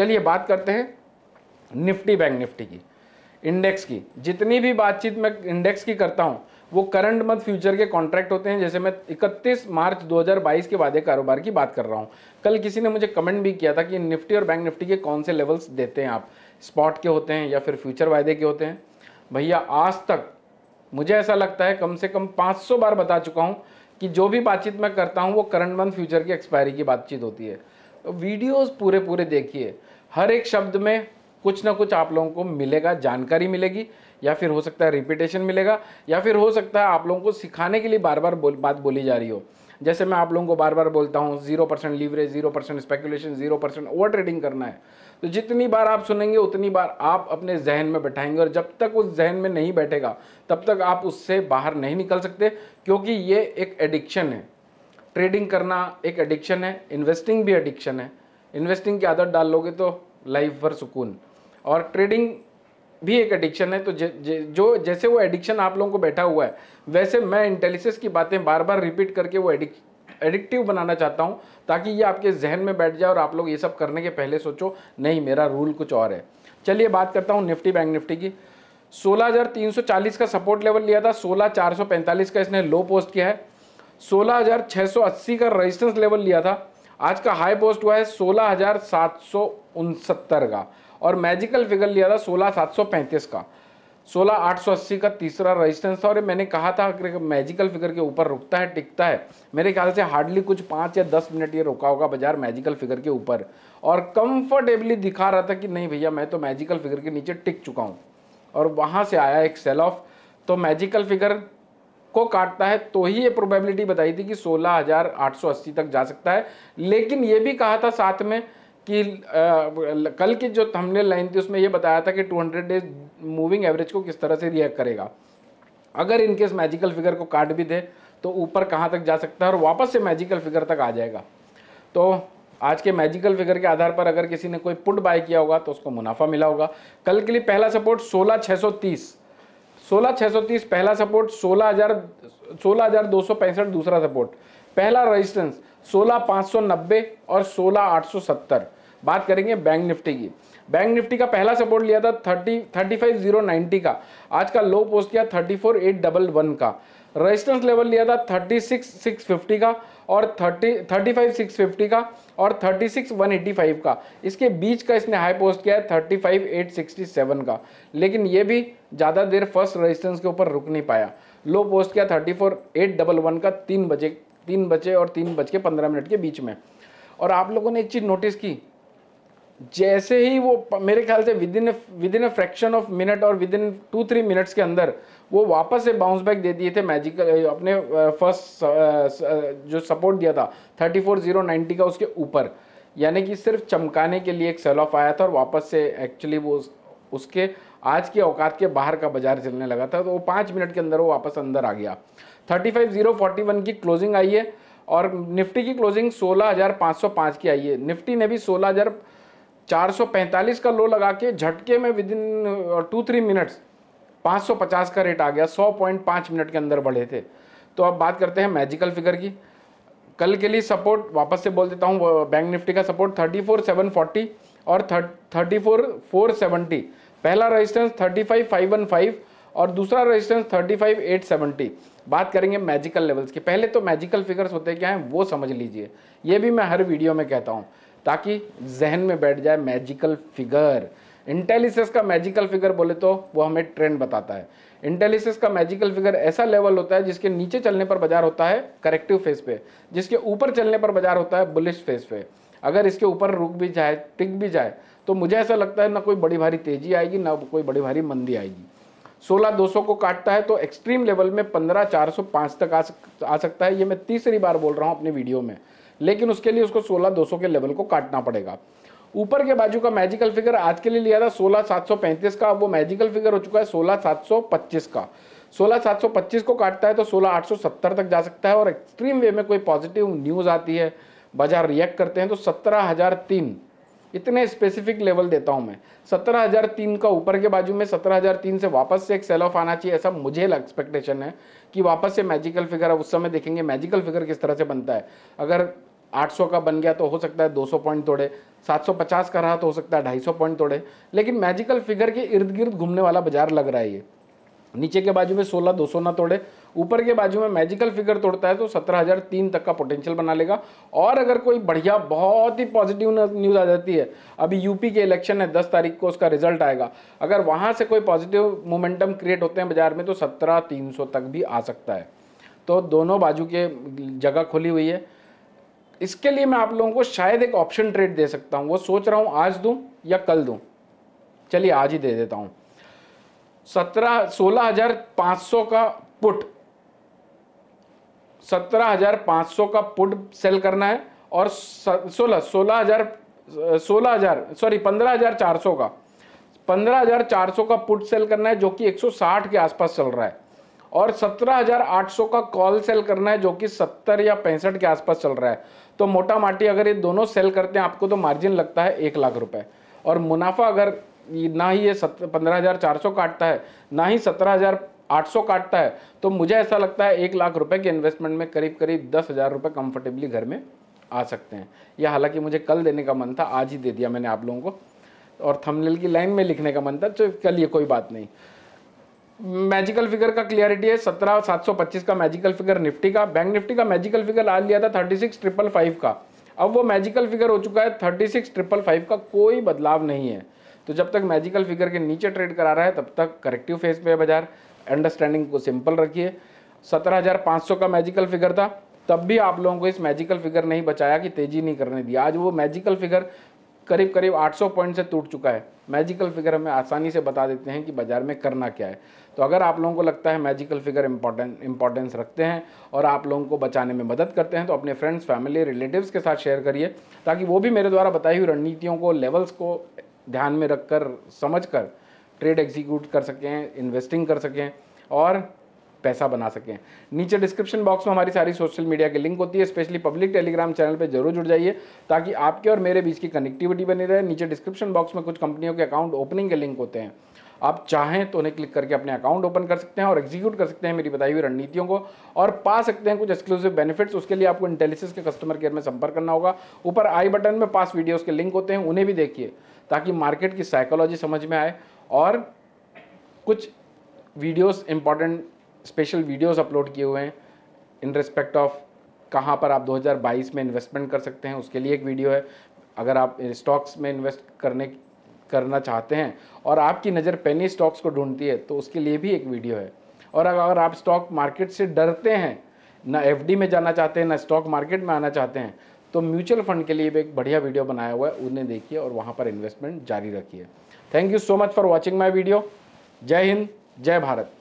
चलिए बात करते हैं निफ्टी बैंक निफ्टी की इंडेक्स की जितनी भी बातचीत मैं इंडेक्स की करता हूँ वो करंट मंथ फ्यूचर के कॉन्ट्रैक्ट होते हैं जैसे मैं 31 मार्च 2022 के वादे कारोबार की बात कर रहा हूँ कल किसी ने मुझे कमेंट भी किया था कि निफ्टी और बैंक निफ्टी के कौन से लेवल्स देते हैं आप स्पॉट के होते हैं या फिर फ्यूचर वायदे के होते हैं भैया आज तक मुझे ऐसा लगता है कम से कम पाँच बार बता चुका हूँ कि जो भी बातचीत मैं करता हूँ वो करंट मंथ फ्यूचर की एक्सपायरी की बातचीत होती है तो वीडियोज़ पूरे पूरे देखिए हर एक शब्द में कुछ ना कुछ आप लोगों को मिलेगा जानकारी मिलेगी या फिर हो सकता है रिपीटेशन मिलेगा या फिर हो सकता है आप लोगों को सिखाने के लिए बार बार बोल बात बोली जा रही हो जैसे मैं आप लोगों को बार बार बोलता हूँ zero percent leverage zero percent speculation zero percent over trading करना है तो जितनी बार आप सुनेंगे उतनी बार आप अपने जहन में बैठाएंगे और जब तक उस जहन में नहीं बैठेगा तब तक आप उससे बाहर नहीं निकल सकते क्योंकि ये एक एडिक्शन है ट्रेडिंग करना एक एडिक्शन है इन्वेस्टिंग भी एडिक्शन है इन्वेस्टिंग की आदत डाल लोगे तो लाइफ भर सुकून और ट्रेडिंग भी एक एडिक्शन है तो ज, ज, जो जैसे वो एडिक्शन आप लोगों को बैठा हुआ है वैसे मैं इंटेलिजेंस की बातें बार बार रिपीट करके वो एडिक एडिक्टिव बनाना चाहता हूँ ताकि ये आपके जहन में बैठ जाए और आप लोग ये सब करने के पहले सोचो नहीं मेरा रूल कुछ और है चलिए बात करता हूँ निफ्टी बैंक निफ्टी की 16,340 का सपोर्ट लेवल लिया था 16,445 का इसने लो पोस्ट किया है 16,680 का रेजिस्टेंस लेवल लिया था आज का हाई पोस्ट हुआ है सोलह हजार सात सौ उनसत्तर का और मैजिकल फिगर लिया था सोलह सात सौ पैंतीस का सोलह आठ सौ अस्सी का तीसरा रेजिस्टेंस था और मैंने कहा था अगर मैजिकल फिगर के ऊपर रुकता है टिकता है मेरे ख्याल से हार्डली कुछ पाँच या दस मिनट ये रुका होगा बाजार मैजिकल फिगर के ऊपर और कंफर्टेबली दिखा रहा था कि नहीं भैया मैं तो मैजिकल फिगर के नीचे टिक चुका हूँ और वहाँ से आया एक सेल ऑफ तो मैजिकल फिगर को काटता है तो ही ये प्रोबेबिलिटी बताई थी कि 16,880 तक जा सकता है लेकिन ये भी कहा था साथ में कि आ, कल की जो हमने लाइन थी उसमें ये बताया था कि 200 डेज मूविंग एवरेज को किस तरह से रिएक्ट करेगा अगर इनकेस मैजिकल फिगर को काट भी दे तो ऊपर कहाँ तक जा सकता है और वापस से मैजिकल फिगर तक आ जाएगा तो आज के मैजिकल फिगर के आधार पर अगर किसी ने कोई पुट बाय किया होगा तो उसको मुनाफा मिला होगा कल के लिए पहला सपोर्ट सोलह सोलह पहला सपोर्ट सोलह हजार दो सौ पैंसठ दूसरा सपोर्ट पहला रेजिस्टेंस सोलह पाँच सौ नब्बे और सोलह आठ सौ सत्तर बात करेंगे बैंक निफ्टी की बैंक निफ्टी का पहला सपोर्ट लिया था thirty thirty five zero ninety का आज का लो पोस्ट किया thirty four eight double one का रेजिस्टेंस लेवल लिया था थर्टी सिक्स सिक्स फिफ्टी का और thirty thirty five six fifty का और thirty six one eighty five का इसके बीच का इसने हाई पोस्ट किया है thirty five eight sixty seven का लेकिन ये भी ज़्यादा देर फर्स्ट रेजिस्टेंस के ऊपर रुक नहीं पाया लो पोस्ट किया thirty four eight double one का तीन बजे तीन बजे और तीन बज के पंद्रह मिनट के बीच में और आप लोगों ने एक चीज़ नोटिस की जैसे ही वो मेरे ख्याल से within within a fraction of minute और within two three minutes के अंदर वो वापस से बाउंस बैक दे दिए थे मैजिकल अपने फर्स्ट जो सपोर्ट दिया था थर्टी फोर जीरो नाइन्टी का उसके ऊपर यानी कि सिर्फ चमकाने के लिए एक सेल ऑफ आया था और वापस से एक्चुअली वो उसके आज के औकात के बाहर का बाजार चलने लगा था तो वो पाँच मिनट के अंदर वो वापस अंदर आ गया thirty five zero forty one की क्लोजिंग आई है और निफ्टी की क्लोजिंग सोलह हज़ार पाँच सौ पाँच की आई है निफ्टी ने भी सोलह हज़ार 445 का लो लगा के झटके में within two three minutes 550 का रेट आ गया 100.5 मिनट के अंदर बढ़े थे तो अब बात करते हैं मैजिकल फिगर की कल के लिए सपोर्ट वापस से बोल देता हूँ बैंक निफ्टी का support thirty four seven forty और थर्टी फोर फोर पहला resistance thirty five five one five और दूसरा रजिस्टेंस थर्टी फाइव एट बात करेंगे मैजिकल लेवल्स की पहले तो मैजिकल फिगर्स होते क्या हैं वो समझ लीजिए ये भी मैं हर वीडियो में कहता हूँ ताकि जहन में बैठ जाए मैजिकल फिगर इंटेलिसिस का मैजिकल फिगर बोले तो वो हमें ट्रेंड बताता है इंटेलिसिस का मैजिकल फिगर ऐसा लेवल होता है जिसके नीचे चलने पर बाजार होता है करेक्टिव फेस पे जिसके ऊपर चलने पर बाजार होता है बुलिश फेस पे अगर इसके ऊपर रुक भी जाए टिक भी जाए तो मुझे ऐसा लगता है ना कोई बड़ी भारी तेजी आएगी ना कोई बड़ी भारी मंदी आएगी सोलह दो सौ को काटता है तो एक्सट्रीम लेवल में पंद्रह चार सौ पाँच तक आ सक आ सकता है ये मैं तीसरी बार बोल रहा हूँ अपने वीडियो में लेकिन उसके लिए उसको सोलह दो के लेवल को काटना पड़ेगा ऊपर के बाजू का मैजिकल फिगर आज के लिए लिया था सोलह सात सौ पैंतीस का वो मैजिकल फिगर हो चुका है सोलह सात सौ पच्चीस का सोलह सात सौ पच्चीस को काटता है तो सोलह आठ सौ सत्तर तक जा सकता है और एक्सट्रीम वे में कोई पॉजिटिव न्यूज़ आती है बाजार रिएक्ट करते हैं तो सत्रह हज़ार तीन इतने स्पेसिफिक लेवल देता हूं मैं सत्रह हज़ार तीन का ऊपर के बाजू में सत्रह हज़ार तीन से वापस से एक सेल ऑफ आना चाहिए ऐसा मुझे एक्सपेक्टेशन है कि वापस से मैजिकल फिगर उस समय देखेंगे मैजिकल फिगर किस तरह से बनता है अगर 800 का बन गया तो हो सकता है 200 पॉइंट तोड़े 750 का रहा तो हो सकता है 250 पॉइंट तोड़े लेकिन मैजिकल फिगर के इर्द गिर्द घूमने वाला बाजार लग रहा है ये नीचे के बाजू में 16 सौ ना तोड़े ऊपर के बाजू में मैजिकल फिगर तोड़ता है तो सत्रह हज़ार तीन तक का पोटेंशियल बना लेगा और अगर कोई बढ़िया बहुत ही पॉजिटिव न्यूज़ आ जाती है अभी यूपी के इलेक्शन है दस तारीख को उसका रिजल्ट आएगा अगर वहाँ से कोई पॉजिटिव मोमेंटम क्रिएट होते हैं बाजार में तो सत्रह तीन सौ तक भी आ सकता है तो दोनों बाजू के जगह खुली हुई है इसके लिए मैं आप लोगों को शायद एक ऑप्शन ट्रेड दे सकता हूँ वो सोच रहा हूँ आज दूँ या कल दूँ चलिए आज ही दे देता हूँ सत्रह सोलह हजार पाँच सौ का पुट सत्रह हजार पाँच सौ का पुट सेल करना है और सोलह सोलह हजार सोलह हजार सॉरी पंद्रह हजार चार सौ का पंद्रह हजार चार सौ का पुट सेल करना है जो कि एक सौ साठ के आसपास चल रहा है और सत्रह हजार आठ सौ का कॉल सेल करना है जो कि सत्तर या पैंसठ के आसपास चल रहा है तो मोटा माटी अगर ये दोनों सेल करते हैं आपको तो मार्जिन लगता है एक लाख रुपए और मुनाफा अगर ना ही ये सत पंद्रह हज़ार चार सौ काटता है ना ही सत्रह हज़ार आठ सौ काटता है तो मुझे ऐसा लगता है एक लाख रुपए के इन्वेस्टमेंट में करीब करीब दस हज़ार रुपये कम्फर्टेबली घर में आ सकते हैं यह हालांकि मुझे कल देने का मन था आज ही दे दिया मैंने आप लोगों को और थमलेल की लाइन में लिखने का मन था तो कल ये कोई बात नहीं मैजिकल फिगर का क्लियरिटी है सत्रह सात सौ पच्चीस का मैजिकल फिगर निफ्टी का बैंक निफ्टी का मैजिकल फिगर आज लिया था थर्टी सिक्स ट्रिपल फाइव का अब वो मैजिकल फिगर हो चुका है थर्टी सिक्स ट्रिपल फाइव का कोई बदलाव नहीं है तो जब तक मैजिकल फिगर के नीचे ट्रेड करा रहा है तब तक करेक्टिव फेज पे है बाजार अंडरस्टैंडिंग को सिंपल रखिए सत्रह हज़ार पाँच सौ का मैजिकल फिगर था तब भी आप लोगों को इस मैजिकल फिगर नहीं बचाया कि तेजी नहीं करने दी आज वो मैजिकल फिगर करीब करीब 800 पॉइंट से टूट चुका है मैजिकल फिगर हमें आसानी से बता देते हैं कि बाज़ार में करना क्या है तो अगर आप लोगों को लगता है मैजिकल फिगर इंपॉर्टेंट इंपॉर्टेंस रखते हैं और आप लोगों को बचाने में मदद करते हैं तो अपने फ्रेंड्स फैमिली रिलेटिव्स के साथ शेयर करिए ताकि वो भी मेरे द्वारा बताई हुई रणनीतियों को लेवल्स को ध्यान में रखकर समझकर समझ कर ट्रेड एग्जीक्यूट कर सकें इन्वेस्टिंग कर सकें और पैसा बना सकें नीचे डिस्क्रिप्शन बॉक्स में हमारी सारी सोशल मीडिया की लिंक होती है स्पेशली पब्लिक टेलीग्राम चैनल पर जरूर जुड़ जाइए ताकि आपके और मेरे बीच की कनेक्टिविटी बनी रहे नीचे डिस्क्रिप्शन बॉक्स में कुछ कंपनियों के अकाउंट ओपनिंग के लिंक होते हैं आप चाहें तो उन्हें क्लिक करके अपने अकाउंट ओपन कर सकते हैं और एग्जीक्यूट कर सकते हैं मेरी बताई हुई रणनीतियों को और पा सकते हैं कुछ एक्सक्लूसिव बेनिफिट्स उसके लिए आपको इंटेलिसिस के कस्टमर केयर में संपर्क करना होगा ऊपर आई बटन में पास वीडियोज़ के लिंक होते हैं उन्हें भी देखिए ताकि मार्केट की साइकोलॉजी समझ में आए और कुछ videos important special videos upload किए हुए हैं इन रिस्पेक्ट ऑफ कहाँ पर आप 2022 में इन्वेस्टमेंट कर सकते हैं उसके लिए एक वीडियो है अगर आप स्टॉक्स में इन्वेस्ट करने करना चाहते हैं और आपकी नज़र पेनी स्टॉक्स को ढूंढती है तो उसके लिए भी एक वीडियो है और अगर आप स्टॉक मार्केट से डरते हैं ना एफ में जाना चाहते हैं ना स्टॉक मार्केट में आना चाहते हैं तो म्यूचुअल फंड के लिए भी एक बढ़िया वीडियो बनाया हुआ है उन्हें देखिए और वहाँ पर इन्वेस्टमेंट जारी रखिए thank you so much for watching my video जय हिंद जय भारत